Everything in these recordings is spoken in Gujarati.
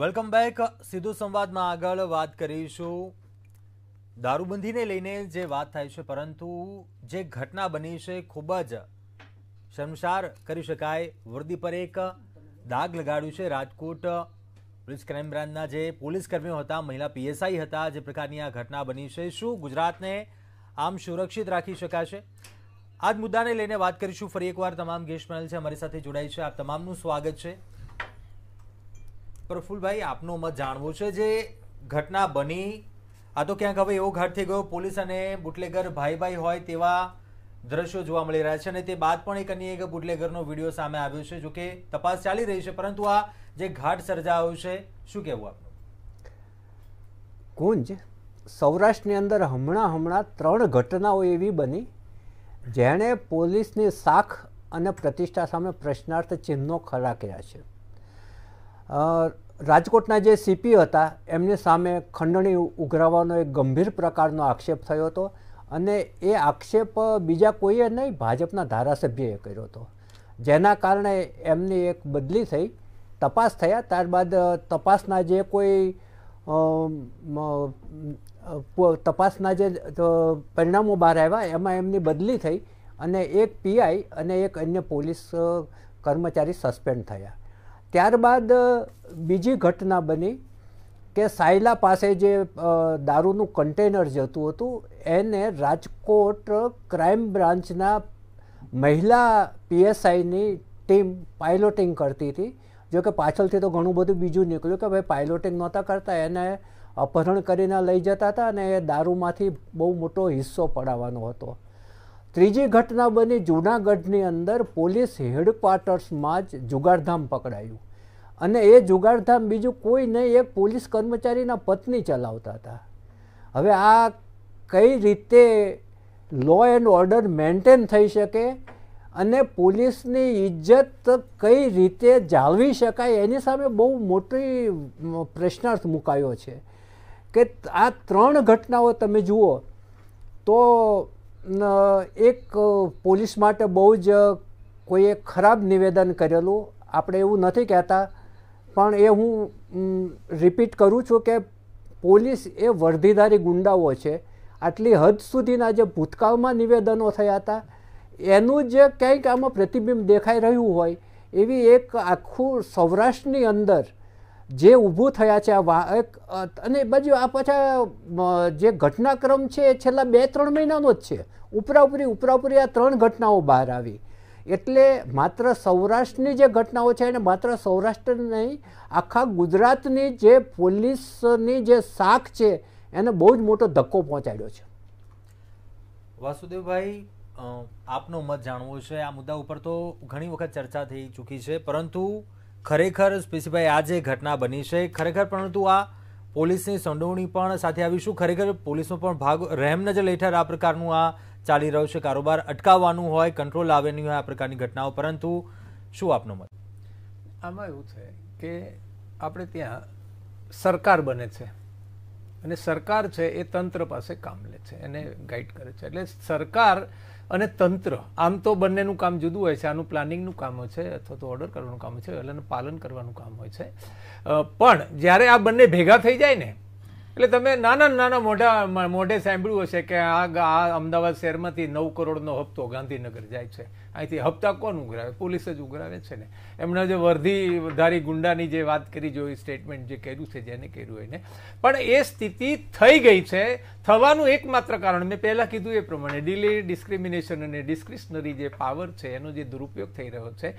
વેલકમ બેક સીધો સંવાદમાં આગળ વાત કરીશું દારૂબંધીને લઈને જે વાત થાય છે પરંતુ જે ઘટના બની છે ખૂબ જ શર્મસાર કરી શકાય વૃદ્ધિ પર એક દાગ લગાડ્યું છે રાજકોટ પોલીસ ક્રાઇમ બ્રાન્ચના જે પોલીસ કર્મીઓ હતા મહિલા પીએસઆઈ હતા જે પ્રકારની આ ઘટના બની છે શું ગુજરાતને આમ સુરક્ષિત રાખી શકાશે આજ મુદ્દાને લઈને વાત કરીશું ફરી એકવાર તમામ ગેસ્ટ પેનલ છે અમારી સાથે જોડાય છે આપ તમામનું સ્વાગત છે પ્રફુલભાઈ આપનું મત જાણવું છે જે ઘટના બની આ તો ક્યાંક હવે એવો ઘાટ થઈ ગયો પોલીસ અને બુટલેગર ભાઈ ભાઈ હોય તેવા દ્રશ્યો જોવા મળી રહ્યા છે અને તે બાદ પણ એક અન્ય એક બુટલેગરનો વિડીયો સામે આવ્યો છે જોકે તપાસ ચાલી રહી છે પરંતુ આ જે ઘાટ સર્જાયો છે શું કહેવું આપનું કુંજ સૌરાષ્ટ્રની અંદર હમણાં હમણાં ત્રણ ઘટનાઓ એવી બની જેણે પોલીસની સાખ અને પ્રતિષ્ઠા સામે પ્રશ્નાર્થ ચિહ્નો ખરા કર્યા છે રાજકોટના જે સીપી હતા એમની સામે ખંડણી ઉઘરાવવાનો એક ગંભીર પ્રકારનો આક્ષેપ થયો હતો અને એ આક્ષેપ બીજા કોઈએ નહીં ભાજપના ધારાસભ્યએ કર્યો હતો જેના કારણે એમની એક બદલી થઈ તપાસ થયા ત્યારબાદ તપાસના જે કોઈ તપાસના જે પરિણામો બહાર આવ્યા એમાં એમની બદલી થઈ અને એક પીઆઈ અને એક અન્ય પોલીસ કર્મચારી સસ્પેન્ડ થયા ત્યારબાદ બીજી ઘટના બની કે સાયલા પાસે જે દારૂનું કન્ટેનર જતું હતું એને રાજકોટ ક્રાઇમ બ્રાન્ચના મહિલા પીએસઆઈની ટીમ પાઇલોટિંગ કરતી હતી જોકે પાછળથી તો ઘણું બધું બીજું નીકળ્યું કે ભાઈ પાયલોટિંગ નહોતા કરતા એને અપહરણ કરીને લઈ જતા હતા અને એ દારૂમાંથી બહુ મોટો હિસ્સો પડાવવાનો હતો ત્રીજી ઘટના બની જૂનાગઢની અંદર પોલીસ હેડક્વાર્ટર્સમાં જ જુગારધામ પકડાયું અને એ જુગારધામ બીજું કોઈ નહીં એક પોલીસ કર્મચારીના પત્ની ચલાવતા હતા હવે આ કઈ રીતે લો એન્ડ ઓર્ડર મેન્ટેન થઈ શકે અને પોલીસની ઇજ્જત કઈ રીતે જાળવી શકાય એની સામે બહુ મોટી પ્રશ્નાર્થ મુકાયો છે કે આ ત્રણ ઘટનાઓ તમે જુઓ તો એક પોલીસ માટે બહુ જ કોઈએ ખરાબ નિવેદન કરેલું આપણે એવું નથી કહેતા પણ એ હું રિપીટ કરું છું કે પોલીસ એ વર્ધીધારી ગુંડાઓ છે આટલી હદ સુધીના જે ભૂતકાળમાં નિવેદનો થયા હતા એનું જે ક્યાંક આમાં પ્રતિબિંબ દેખાઈ રહ્યું હોય એવી એક આખું સૌરાષ્ટ્રની અંદર જે ઊભું થયા છે આ અને બાજુ આ પાછા જે ઘટનાક્રમ છે એ છેલ્લા બે ત્રણ મહિનાનો જ છે ઉપરાઉપરી ઉપરાઉપરી આ ત્રણ ઘટનાઓ બહાર આવી એટલે માત્ર સૌરાષ્ટ્રની જે ઘટનાઓ છે અને માત્ર સૌરાષ્ટ્ર નહીં આખા ગુજરાતની જે પોલીસની જે શાખ છે એને બહુ જ મોટો ધક્કો પહોંચાડ્યો છે વાસુદેવભાઈ આપનો મત જાણવો છે આ મુદ્દા ઉપર તો ઘણી વખત ચર્ચા થઈ ચૂકી છે પરંતુ ખરેખર સ્પેસિફાઈ આ જે ઘટના બની છે ખરેખર પરંતુ આ પોલીસની સંડોવણી પણ સાથે આવીશું ખરેખર પોલીસનો પણ ભાગ રહેમનજર હેઠળ આ પ્રકારનું આ ચાલી રહ્યું છે કારોબાર અટકાવવાનું હોય કંટ્રોલ આવવાની હોય આ પ્રકારની ઘટનાઓ પરંતુ શું આપનો મત આમાં એવું છે કે આપણે ત્યાં સરકાર બને છે અને સરકાર છે એ તંત્ર પાસે કામ લે છે એને ગાઈડ કરે છે એટલે સરકાર અને તંત્ર આમ તો બંનેનું કામ જુદું હોય છે આનું પ્લાનિંગનું કામ હોય છે અથવા તો ઓર્ડર કરવાનું કામ હોય છે એટલે પાલન કરવાનું કામ હોય છે પણ જ્યારે આ બંને ભેગા થઈ જાય ને એટલે તમે નાના નાના મોઢા મોઢે સાંભળ્યું હશે કે આ આ અમદાવાદ શહેરમાંથી નવ કરોડનો હપ્તો ગાંધીનગર જાય છે અહીંથી હપ્તા કોણ ઉઘરાવે પોલીસ જ ઉઘરાવે છે ને એમણે જે વર્ધીધારી ગુંડાની જે વાત કરી જોઈ સ્ટેટમેન્ટ જે કર્યું છે જેને કર્યું એને પણ એ સ્થિતિ થઈ ગઈ છે થવાનું એકમાત્ર કારણ મેં પહેલાં કીધું એ પ્રમાણે ડિલે ડિસ્ક્રિમિનેશન અને ડિસ્ક્રિશનરી જે પાવર છે એનો જે દુરુપયોગ થઈ રહ્યો છે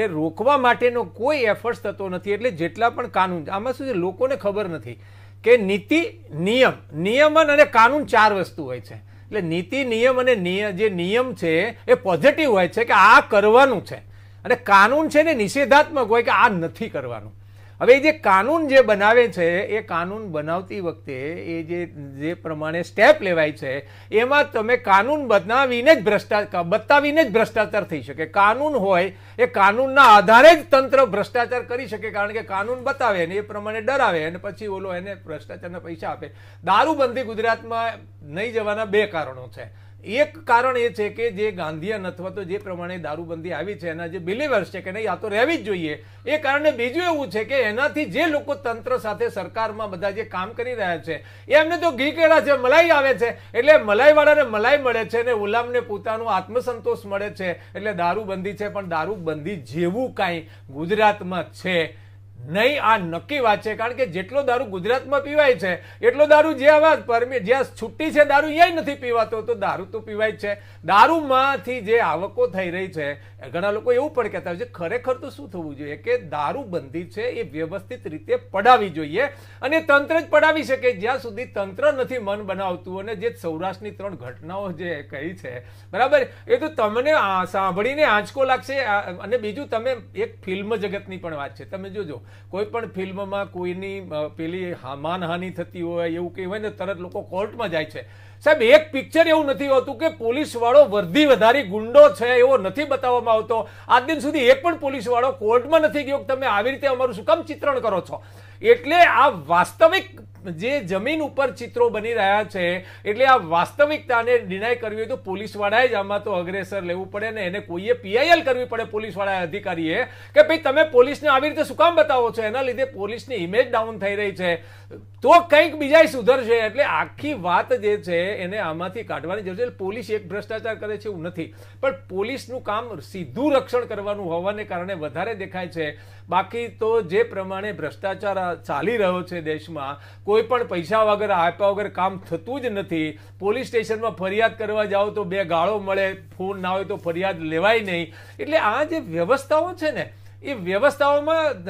એ રોકવા માટેનો કોઈ એફર્ટ થતો નથી એટલે જેટલા પણ કાનૂન આમાં શું છે લોકોને ખબર નથી કે નીતિ નિયમ નિયમન અને કાનૂન ચાર વસ્તુ હોય છે એટલે નીતિ નિયમ અને જે નિયમ છે એ પોઝિટિવ હોય છે કે આ કરવાનું છે અને કાનૂન છે ને નિષેધાત્મક હોય કે આ નથી કરવાનું હવે જે કાનૂન જે બનાવે છે એ કાનૂન બનાવતી વખતે એ જે જે પ્રમાણે સ્ટેપ લેવાય છે એમાં તમે કાનૂન બનાવીને જ ભ્રષ્ટાચાર બતાવીને જ ભ્રષ્ટાચાર થઈ શકે કાનૂન હોય એ કાનૂનના આધારે જ તંત્ર ભ્રષ્ટાચાર કરી શકે કારણ કે કાનૂન બતાવે ને એ પ્રમાણે ડરાવે અને પછી ઓલો એને ભ્રષ્ટાચારના પૈસા આપે દારૂબંધી ગુજરાતમાં નહીં જવાના બે કારણો છે એક કારણ એ છે કે જે ગાંધીયન અથવા તો જે પ્રમાણે દારૂબંધી આવી છે એના જે બિલીવર્સ છે કે નહીં આ તો રહેવી જ જોઈએ એ કારણે બીજું એવું છે કે એનાથી જે લોકો તંત્ર સાથે સરકારમાં બધા જે કામ કરી રહ્યા છે એમને તો ઘી કેળા છે મલાઈ આવે છે એટલે મલાઈવાળાને મલાઈ મળે છે અને ગુલામને પોતાનો આત્મસંતોષ મળે છે એટલે દારૂબંધી છે પણ દારૂબંધી જેવું કાંઈ ગુજરાતમાં છે નહીં આ નક્કી વાત છે કારણ કે જેટલો દારૂ ગુજરાતમાં પીવાય છે એટલો દારૂ જે આવા પરમિટ જ્યાં છૂટી છે દારૂ અહીંયા નથી પીવાતો તો દારૂ તો પીવાય છે દારૂમાંથી જે આવકો થઈ રહી છે ઘણા લોકો એવું પણ કહેતા હોય છે ખરેખર તો શું થવું જોઈએ કે દારૂ બંધી છે એ વ્યવસ્થિત રીતે પડાવી જોઈએ અને તંત્ર જ પડાવી શકે જ્યાં સુધી તંત્ર નથી મન બનાવતું અને જે સૌરાષ્ટ્રની ત્રણ ઘટનાઓ જે કહી છે બરાબર એ તો તમને સાંભળીને આંચકો લાગશે અને બીજું તમે એક ફિલ્મ જગતની પણ વાત છે તમે જોજો કોઈ પણ ફિલ્મમાં કોઈની પેલી માનહાનિ થતી હોય એવું કહેવાય ને તરત લોકો કોર્ટમાં જાય છે સાહેબ એક પિક્ચર એવું નથી હોતું કે પોલીસ વાળો વર્ધી વધારી ગુંડો છે એવો નથી બતાવવામાં આવતો આજ દિન સુધી એક પણ પોલીસ વાળો કોર્ટમાં નથી ગયો તમે આવી રીતે અમારું શું કામ ચિત્રણ કરો છો એટલે આ વાસ્તવિક જે જમીન ઉપર ચિત્રો બની રહ્યા છે એટલે આ વાસ્તવિકતાને ડિનાય કરવી હોય તો પોલીસવાળાએ જ આમાં તો અગ્રેસર લેવું પડે ને એને કોઈએ પીઆઈએલ કરવી પડે પોલીસવાળા અધિકારીએ કે ભાઈ તમે પોલીસને આવી રીતે શું કામ બતાવો છો એના લીધે પોલીસની ઇમેજ ડાઉન થઈ રહી છે તો કંઈક બીજા સુધરશે એટલે આખી વાત જે છે એને આમાંથી કાઢવાની જરૂર છે પોલીસ એક ભ્રષ્ટાચાર કરે છે એવું નથી પણ પોલીસનું કામ સીધું રક્ષણ કરવાનું હોવાને કારણે વધારે દેખાય છે બાકી તો જે પ્રમાણે ભ્રષ્ટાચાર ચાલી રહ્યો છે દેશમાં કોઈ પણ પૈસા વગર આપ્યા વગર કામ થતું જ નથી પોલીસ સ્ટેશનમાં ફરિયાદ કરવા જાઓ તો બે ગાળો મળે ફોન ના હોય તો ફરિયાદ લેવાય નહીં એટલે આ જે વ્યવસ્થાઓ છે ને એ વ્યવસ્થાઓમાં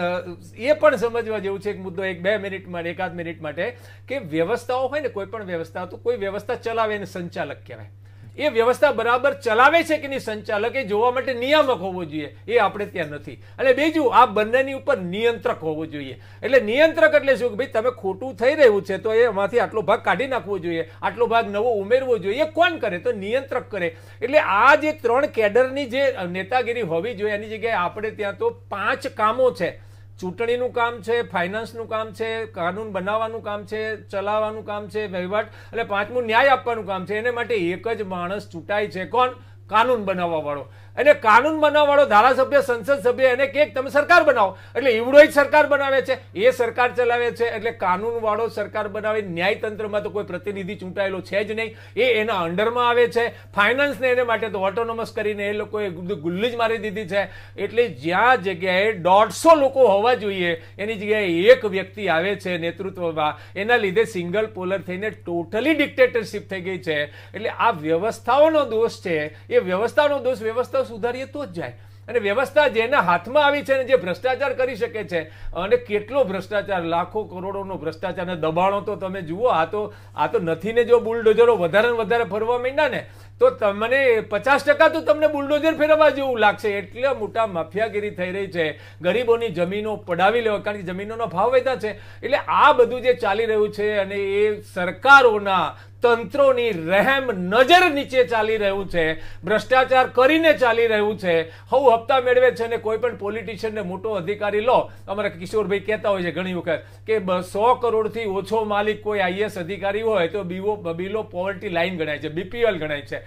એ પણ સમજવા જેવું છે એક મુદ્દો એક બે મિનિટ માટે એકાદ મિનિટ માટે કે વ્યવસ્થાઓ હોય ને કોઈ પણ વ્યવસ્થા તો કોઈ વ્યવસ્થા ચલાવે એને સંચાલક કહેવાય એ વ્યવસ્થા બરાબર ચલાવે છે કે નહીં સંચાલક એ જોવા માટે નિયામક હોવો જોઈએ એ આપણે ત્યાં નથી અને બીજું આ બંનેની ઉપર નિયંત્રક હોવો જોઈએ એટલે નિયંત્રક એટલે શું કે ભાઈ તમે ખોટું થઈ રહ્યું છે તો એમાંથી આટલો ભાગ કાઢી નાખવો જોઈએ આટલો ભાગ નવો ઉમેરવો જોઈએ કોણ કરે તો નિયંત્રક કરે એટલે આ જે ત્રણ કેડરની જે નેતાગીરી હોવી જોઈએ એની જગ્યાએ આપણે ત્યાં તો પાંચ કામો છે ચૂંટણીનું કામ છે ફાઇનાન્સનું કામ છે કાનૂન બનાવવાનું કામ છે ચલાવવાનું કામ છે વહીવટ એટલે પાંચમું ન્યાય આપવાનું કામ છે એને માટે એક જ માણસ ચૂંટાય છે કોણ કાનૂન બનાવવા વાળો અને કાનૂન બનાવવાળો ધારાસભ્ય સંસદ સભ્ય એને કે તમે સરકાર બનાવો એટલે ઈવડો જ સરકાર બનાવે છે એ સરકાર ચલાવે છે એટલે કાનૂનવાળો સરકાર બનાવે ન્યાયતંત્રમાં તો કોઈ પ્રતિનિધિ ચૂંટાયેલો છે જ નહીં એ એના અંડરમાં આવે છે ફાઇનાન્સને એને માટે તો ઓટોનોમસ કરીને એ લોકોએ ગુલ્લી જ મારી દીધી છે એટલે જ્યાં જગ્યાએ દોઢસો લોકો હોવા જોઈએ એની જગ્યાએ એક વ્યક્તિ આવે છે નેતૃત્વમાં એના લીધે સિંગલ પોલર થઈને ટોટલી ડિક્ટેટરશીપ થઈ ગઈ છે એટલે આ વ્યવસ્થાઓનો દોષ છે એ વ્યવસ્થાનો દોષ વ્યવસ્થા સુધારીએ તો જ જાય અને વ્યવસ્થા જેના હાથમાં આવી છે અને જે ભ્રષ્ટાચાર કરી શકે છે અને કેટલો ભ્રષ્ટાચાર લાખો કરોડોનો ભ્રષ્ટાચારને દબાણો તો તમે જુઓ આ તો આ તો નથી ને જો બુલડોઝરો વધારે ને વધારે ફરવા માંડ્યા ને તો તમને પચાસ ટકા તો તમને બુલડોઝર ફેરવવા જેવું લાગશે એટલા મોટા માફિયાગીરી થઈ રહી છે ગરીબોની જમીનો પડાવી લેવા કારણ કે જમીનોનો ભાવ વધ્યા છે એટલે આ બધું જે ચાલી રહ્યું છે અને એ સરકારોના તંત્રોની રહેમ નજર નીચે ચાલી રહ્યું છે ભ્રષ્ટાચાર કરીને ચાલી રહ્યું છે હવ હપ્તા મેળવે છે અને કોઈ પણ પોલિટિશિયનને મોટો અધિકારી લો અમારા કિશોરભાઈ કહેતા હોય છે ઘણી વખત કે સો કરોડથી ઓછો માલિક કોઈ આઈએસ અધિકારી હોય તો બીઓ બિલો પોવર્ટી લાઇન ગણાય છે બીપીએલ ગણાય છે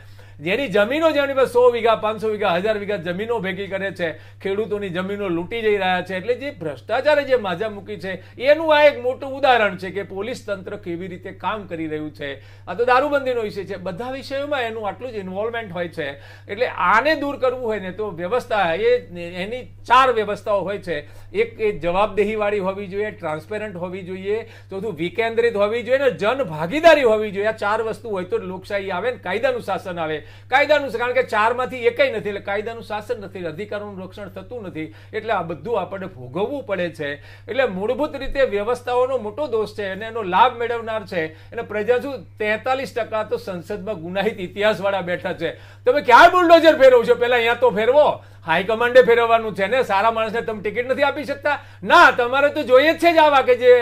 જેની જમીનો જેમની પાસે સો વીઘા પાંચસો વીઘા હજાર વીઘા જમીનો ભેગી કરે છે ખેડૂતોની જમીનો લૂંટી જઈ રહ્યા છે એટલે જે ભ્રષ્ટાચારે જે માજા મૂકી છે એનું આ એક મોટું ઉદાહરણ છે કે પોલીસ તંત્ર કેવી રીતે કામ કરી રહ્યું છે આ તો દારૂબંધીનો વિષય છે બધા વિષયોમાં એનું આટલું જ ઇન્વોલ્વમેન્ટ હોય છે એટલે આને દૂર કરવું હોય ને તો વ્યવસ્થા એ એની ચાર વ્યવસ્થાઓ હોય છે એક એ જવાબદેહીવાળી હોવી જોઈએ ટ્રાન્સપેરન્ટ હોવી જોઈએ ચોથું વિકેન્દ્રિત હોવી જોઈએ ને જન ભાગીદારી હોવી જોઈએ આ ચાર વસ્તુ હોય તો લોકશાહી આવે ને કાયદાનું શાસન આવે કાયદાનું કારણ કે ચારમાંથી એકય નથી એટલે કાયદાનું શાસન નથી અધિકારોનું રક્ષણ થતું નથી એટલે આ બધું આપણને ભોગવવું પડે છે એટલે મૂળભૂત રીતે વ્યવસ્થાઓનો મોટો દોષ છે અને એનો લાભ મેળવનાર છે અને પ્રજા શું તેતાલીસ ટકા તો સંસદમાં ગુનાહિત ઇતિહાસવાળા બેઠા છે તમે ક્યાં બુલડોઝર ફેરવો છો પહેલાં અહીંયા તો ફેરવો હાઈકમાન્ડે ફેરવવાનું છે ને સારા માણસને તમે ટિકિટ નથી આપી શકતા ના તમારે તો જોઈએ જ છે જ આવા કે જે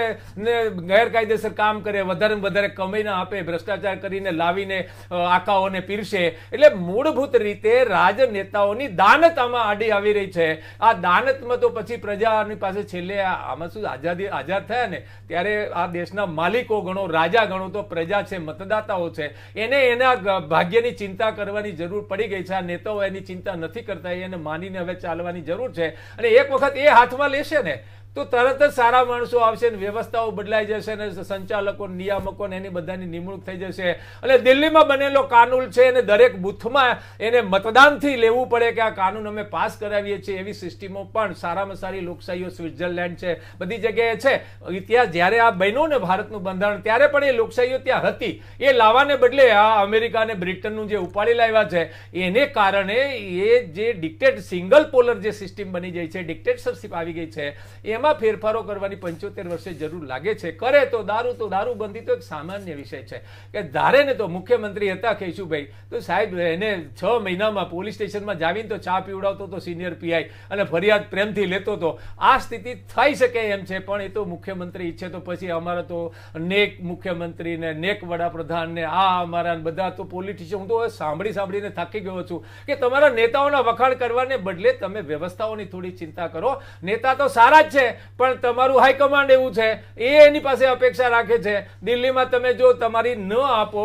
ગેરકાયદેસર કામ કરે વધારે વધારે કમાઈને આપે ભ્રષ્ટાચાર કરીને લાવીને આકાઓને પીરશે એટલે મૂળભૂત રીતે રાજનેતાઓની આમાં આડી આવી રહી છે આ દાનતમાં તો પછી પ્રજાની પાસે છેલ્લે આમાં શું આઝાદી આઝાદ થયા ને ત્યારે આ દેશના માલિકો ગણો રાજા ગણો તો પ્રજા છે મતદાતાઓ છે એને એના ભાગ્યની ચિંતા કરવાની જરૂર પડી ગઈ છે આ નેતાઓ એની ચિંતા નથી કરતા એને માનીને હવે ચાલવાની જરૂર છે અને એક વખત એ હાથમાં લેશે ને તો તરત જ સારા માણસો આવશે ને વ્યવસ્થાઓ બદલાઈ જશે ને સંચાલકો નિયામકો ને એની બધાની નિમણૂક થઈ જશે એટલે દિલ્હીમાં બનેલો કાનૂન છે એને દરેક બૂથમાં એને મતદાનથી લેવું પડે કે આ કાનૂન અમે પાસ કરાવીએ છીએ એવી સિસ્ટમો પણ સારામાં સારી લોકશાહીઓ સ્વિટ્ઝરલેન્ડ છે બધી જગ્યાએ છે ઇતિહાસ જ્યારે આ બન્યું ને ભારતનું બંધારણ ત્યારે પણ એ લોકશાહીઓ ત્યાં હતી એ લાવવાને બદલે આ અમેરિકા અને બ્રિટનનું જે ઉપાડી લાવ્યા છે એને કારણે એ જે ડિક્ટેટ સિંગલ પોલર જે સિસ્ટમ બની જાય છે ડિક્ટેટરશીપ આવી ગઈ છે એમાં કાયદામાં ફેરફારો કરવાની પંચોતેર વર્ષે જરૂર લાગે છે કરે તો દારૂ તો દારૂબંધી તો એક સામાન્ય વિષય છે કે ધારે ને તો મુખ્યમંત્રી હતા કેશુભાઈ તો સાહેબ એને છ મહિનામાં પોલીસ સ્ટેશનમાં જાવીને તો ચા પીવડાવતો હતો સિનિયર પીઆઈ અને ફરિયાદ પ્રેમથી લેતો હતો આ સ્થિતિ થઈ શકે એમ છે પણ એ તો મુખ્યમંત્રી ઈચ્છે તો પછી અમારા તો નેક મુખ્યમંત્રી ને નેક વડાપ્રધાન ને આ અમારા બધા તો પોલિટિશિયન હું તો સાંભળી સાંભળીને થાકી ગયો છું કે તમારા નેતાઓના વખાણ કરવાને બદલે તમે વ્યવસ્થાઓની થોડી ચિંતા કરો નેતા તો સારા જ છે પણ તમારું હાઈકમાન્ડ એવું છે એ એની પાસે અપેક્ષા રાખે છે દિલ્હીમાં તમે જો તમારી ન આપો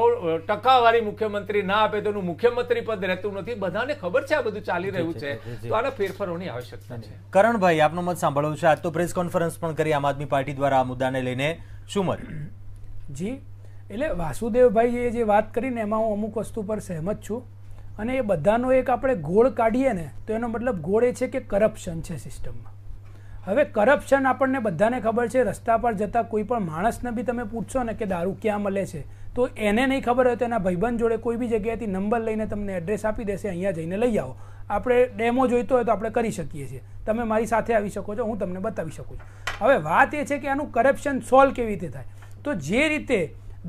ટકાવારી મુખ્યમંત્રી ના આપે તો મુખ્યમંત્રી પદ રહેતું નથી બધાને ખબર છે આ બધું ચાલી રહ્યું છે તો આના ફેરફારોની આવશ્યકતા છે કરણભાઈ આપનો મત સાંભળવું છે આજ તો પ્રેસ કોન્ફરન્સ પણ કરી આમ આદમી પાર્ટી દ્વારા આ મુદ્દાને લઈને શું મત જી એટલે વાસુદેવભાઈએ જે વાત કરીને એમાં હું અમુક વસ્તુ પર સહેમત છું અને એ બધાનો એક આપણે ગોળ કાઢીએ ને તો એનો મતલબ ગોળ એ છે કે કરપ્શન છે સિસ્ટમમાં હવે કરપ્શન આપણને બધાને ખબર છે રસ્તા પર જતાં કોઈ પણ માણસને બી તમે પૂછશો ને કે દારૂ ક્યાં મળે છે તો એને નહીં ખબર હોય તો એના ભાઈબંધ જોડે કોઈ બી જગ્યાએથી નંબર લઈને તમને એડ્રેસ આપી દેશે અહીંયા જઈને લઈ આવો આપણે ડેમો જોઈતો હોય તો આપણે કરી શકીએ છીએ તમે મારી સાથે આવી શકો છો હું તમને બતાવી શકું છું હવે વાત એ છે કે આનું કરપ્શન સોલ્વ કેવી રીતે થાય તો જે રીતે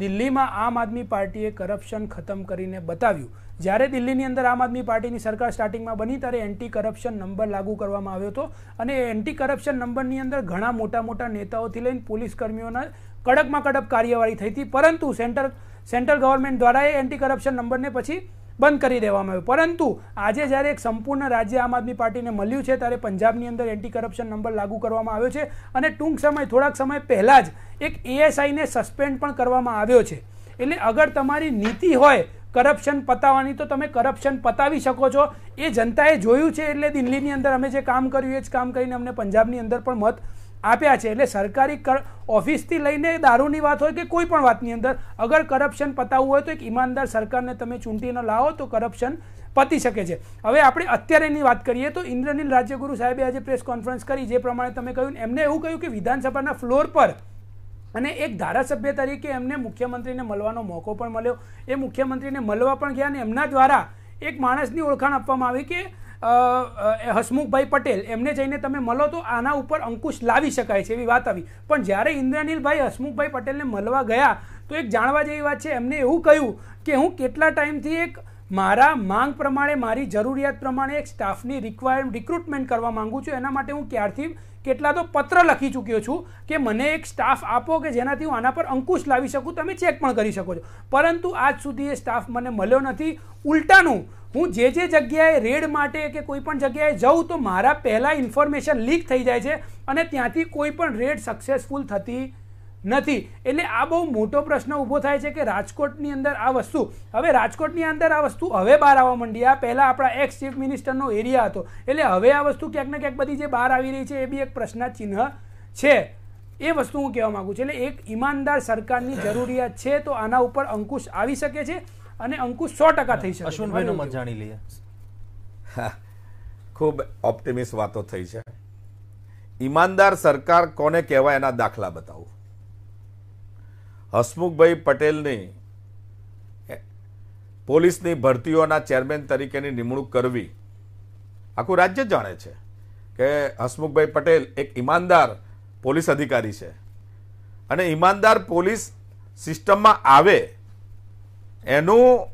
દિલ્હીમાં આમ આદમી પાર્ટીએ કરપ્શન ખતમ કરીને બતાવ્યું જ્યારે દિલ્હીની અંદર આમ આદમી પાર્ટીની સરકાર સ્ટાર્ટિંગમાં બની ત્યારે એન્ટી કરપ્શન નંબર લાગુ કરવામાં આવ્યો હતો અને એન્ટી કરપ્શન નંબરની અંદર ઘણા મોટા મોટા નેતાઓથી લઈને પોલીસ કર્મીઓના કડકમાં કડક કાર્યવાહી થઈ હતી પરંતુ સેન્ટર સેન્ટ્રલ ગવર્મેન્ટ દ્વારા એ એન્ટી કરપ્શન નંબરને પછી બંધ કરી દેવામાં આવ્યો પરંતુ આજે જ્યારે એક સંપૂર્ણ રાજ્ય આમ આદમી પાર્ટીને મળ્યું છે ત્યારે પંજાબની અંદર એન્ટી કરપ્શન નંબર લાગુ કરવામાં આવ્યો છે અને ટૂંક સમય થોડાક સમય પહેલાં જ એક એએસઆઈને સસ્પેન્ડ પણ કરવામાં આવ્યો છે એટલે અગર તમારી નીતિ હોય કરપ્શન પતાવવાની તો તમે કરપ્શન પતાવી શકો છો એ જનતાએ જોયું છે એટલે દિલ્હીની અંદર અમે જે કામ કર્યું એ જ કામ કરીને અમને પંજાબની અંદર પણ મત આપ્યા છે એટલે સરકારી ઓફિસથી લઈને દારૂની વાત હોય કે કોઈ પણ વાતની અંદર અગર કરપ્શન પતાવવું હોય તો એક ઈમાનદાર સરકારને તમે ચૂંટીને લાવો તો કરપ્શન પતી શકે છે હવે આપણે અત્યારેની વાત કરીએ તો ઇન્દ્રનીલ રાજ્યગુરુ સાહેબે આજે પ્રેસ કોન્ફરન્સ કરી જે પ્રમાણે તમે કહ્યું એમને એવું કહ્યું કે વિધાનસભાના ફ્લોર પર અને એક ધારાસભ્ય તરીકે એમને મુખ્યમંત્રીને મળવાનો મોકો પણ મળ્યો એ મુખ્યમંત્રીને મળવા પણ ગયા અને એમના દ્વારા એક માણસની ઓળખાણ આપવામાં આવી કે હસમુખભાઈ પટેલ એમને જઈને તમે મળો તો આના ઉપર અંકુશ લાવી શકાય છે એવી વાત આવી પણ જ્યારે ઇન્દ્રનીલભાઈ હસમુખભાઈ પટેલને મળવા ગયા તો એક જાણવા જેવી વાત છે એમને એવું કહ્યું કે હું કેટલા ટાઈમથી એક મારા માંગ પ્રમાણે મારી જરૂરિયાત પ્રમાણે એક સ્ટાફની રિક્વાયર રિક્રુટમેન્ટ કરવા માગું છું એના માટે હું ક્યારથી કેટલા તો પત્ર લખી ચૂક્યો છું કે મને એક સ્ટાફ આપો કે જેનાથી હું આના પર અંકુશ લાવી શકું તમે ચેક પણ કરી શકો છો પરંતુ આજ સુધી એ સ્ટાફ મને મળ્યો નથી ઉલટાનું હું જે જે જગ્યાએ રેડ માટે કે કોઈ પણ જગ્યાએ જાઉં તો મારા પહેલાં ઇન્ફોર્મેશન લીક થઈ જાય છે અને ત્યાંથી કોઈ પણ રેડ સક્સેસફુલ થતી નથી એટલે આ બહુ મોટો પ્રશ્ન ઊભો થાય છે કે રાજકોટની અંદર આ વસ્તુ હવે રાજકોટની અંદર આ વસ્તુ હવે બહાર આવવા માંડી આ પહેલાં આપણા એક્સ ચીફ મિનિસ્ટરનો એરિયા હતો એટલે હવે આ વસ્તુ ક્યાંક ને ક્યાંક બધી જે બહાર આવી રહી છે એ બી એક ચિહ્ન છે એ વસ્તુ હું કહેવા માગું છું એટલે એક ઈમાનદાર સરકારની જરૂરિયાત છે તો આના ઉપર અંકુશ આવી શકે છે અને અંકુશ સો ટકા થઈ શકે અશ્વિનભાઈનો મત જાણી લઈએ ખૂબ ઓપ્ટિમિસ્ટ વાતો થઈ છે ઈમાનદાર સરકાર કોને કહેવાય એના દાખલા બતાવું હસમુખભાઈ પટેલની પોલીસની ભરતીઓના ચેરમેન તરીકેની નિમણૂક કરવી આખું રાજ્ય જાણે છે કે હસમુખભાઈ પટેલ એક ઈમાનદાર પોલીસ અધિકારી છે અને ઈમાનદાર પોલીસ સિસ્ટમમાં આવે એનું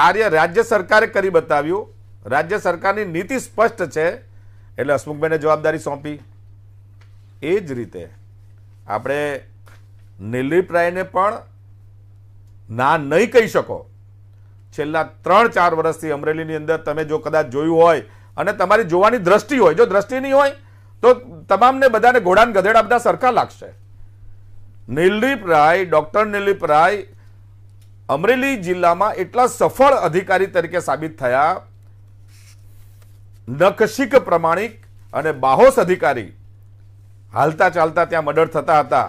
કાર્ય રાજ્ય સરકારે કરી બતાવ્યું રાજ્ય સરકારની નીતિ સ્પષ્ટ છે એટલે હસમુખભાઈને જવાબદારી સોંપી એ જ રીતે આપણે નિલીપ રાયને પણ ના નહીં કહી શકો છેલ્લા ત્રણ ચાર વર્ષથી અમરેલીની અંદર તમે જો કદાચ જોયું હોય અને તમારી જોવાની દ્રષ્ટિ હોય જો દ્રષ્ટિ નહીં હોય તો તમામને બધાને ઘોડાને ગધેડા બધા સરખા લાગશે નિલીપ રાય ડૉક્ટર નિલીપ રાય અમરેલી જિલ્લામાં એટલા સફળ અધિકારી તરીકે સાબિત થયા નખશિક પ્રમાણિક અને બાહોશ અધિકારી હાલતા ચાલતા ત્યાં મર્ડર થતા હતા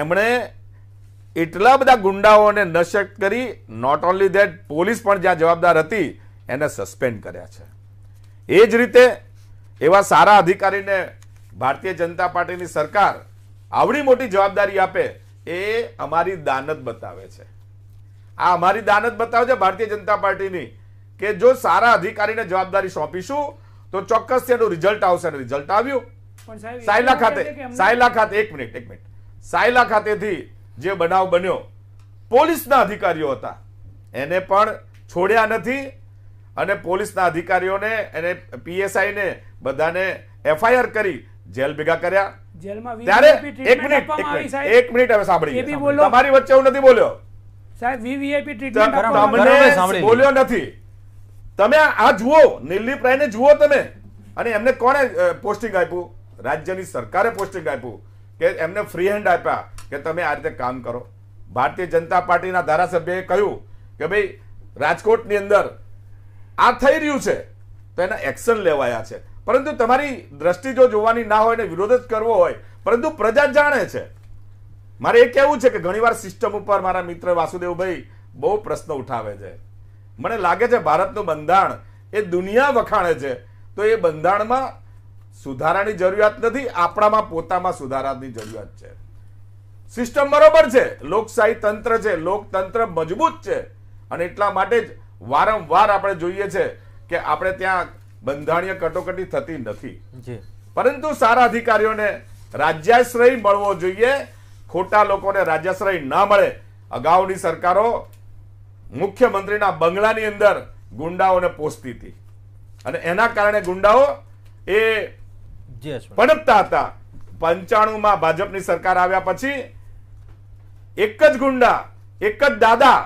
એમણે એટલા બધા ગુંડાઓને નશક કરી નોટ ઓનલી ધેટ પોલીસ પણ જ્યાં જવાબદાર હતી એને સસ્પેન્ડ કર્યા છે એ જ રીતે એવા સારા અધિકારીને ભારતીય જનતા પાર્ટીની સરકાર આવડી મોટી જવાબદારી આપે એ અમારી દાનત બતાવે છે આ અમારી દાનત બતાવે છે ભારતીય જનતા પાર્ટીની કે જો સારા અધિકારીને જવાબદારી સોંપીશું તો ચોક્કસ એનું રિઝલ્ટ આવશે રિઝલ્ટ આવ્યું સાયલા ખાતે સાયલા ખાતે એક મિનિટ એક મિનિટ સાયલા ખાતેથી જે બનાવ બન્યો પોલીસના અધિકારીઓ હતા એને પણ છોડ્યા નથી અને પોલીસના અધિકારીઓને એને પીએસઆઈને બધાને એફઆઈઆર કરી જેલ ભેગા કર્યા એક મિનિટ એક સાંભળી તમારી વચ્ચે નથી બોલ્યો સાહેબ બોલ્યો નથી તમે આ જુઓ નિલીપ રાયને જુઓ તમે અને એમને કોણે પોસ્ટિંગ આપ્યું રાજ્યની સરકારે પોસ્ટિંગ આપ્યું કે એમને ફ્રી હેન્ડ આપ્યા કે તમે આ રીતે કામ કરો ભારતીય જનતા પાર્ટીના ધારાસભ્યએ કહ્યું કે ભાઈ રાજકોટની અંદર આ થઈ રહ્યું છે તો એના એક્શન લેવાયા છે પરંતુ તમારી દ્રષ્ટિ જો જોવાની ના હોય ને વિરોધ જ કરવો હોય પરંતુ પ્રજા જાણે છે મારે એ કહેવું છે કે ઘણીવાર સિસ્ટમ ઉપર મારા મિત્ર વાસુદેવભાઈ બહુ પ્રશ્ન ઉઠાવે છે મને લાગે છે ભારતનું બંધારણ એ દુનિયા વખાણે છે તો એ બંધારણમાં સુધારાની જરૂરિયાત નથી આપણામાં પોતામાં સુધારાની જરૂરિયાત છે સિસ્ટમ બરોબર છે લોકશાહી તંત્ર છે લોકતંત્ર મજબૂત છે અને એટલા માટે જ વારંવાર આપણે જોઈએ છે કે આપણે ત્યાં બંધારણીય કટોકટી થતી નથી પરંતુ સારા અધિકારીઓને રાજ્યાશ્રય મળવો જોઈએ ખોટા લોકોને રાજ્યાશ્રય ના મળે અગાઉની સરકારો મુખ્યમંત્રીના બંગલાની અંદર ગુંડાઓને પોસતી હતી અને એના કારણે ગુંડાઓ એ પણપતા હતા પંચાણુંમાં ભાજપની સરકાર આવ્યા પછી એક જ ગુંડા એક જ દાદા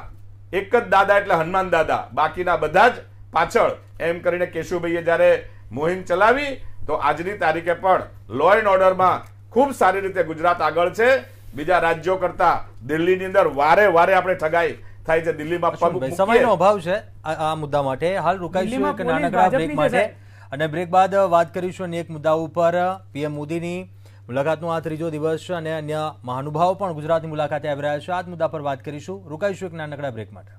એક જ દાદા એટલે હનુમાન દાદા બાકીના બધા જ પાછળ એમ કરીને કેશુભાઈએ જ્યારે મોહિમ ચલાવી તો આજની તારીખે પણ લો એન્ડ ઓર્ડરમાં ખૂબ સારી રીતે ગુજરાત આગળ છે બીજા રાજ્યો કરતા દિલ્હીની અંદર વારે વારે આપણે ઠગાઈ થાય છે દિલ્હીમાં સમયનો અભાવ છે આ મુદ્દા માટે હાલ રોકાઈશું નાનકડા બ્રેક માટે અને બ્રેક બાદ વાત કરીશું અન્ય એક મુદ્દા ઉપર પીએમ મોદીની મુલાકાતનો આ ત્રીજો દિવસ છે અને અન્ય મહાનુભાવો પણ ગુજરાતની મુલાકાતે આવી રહ્યા છે આ મુદ્દા પર વાત કરીશું રોકાઈશું એક નાનકડા બ્રેક માટે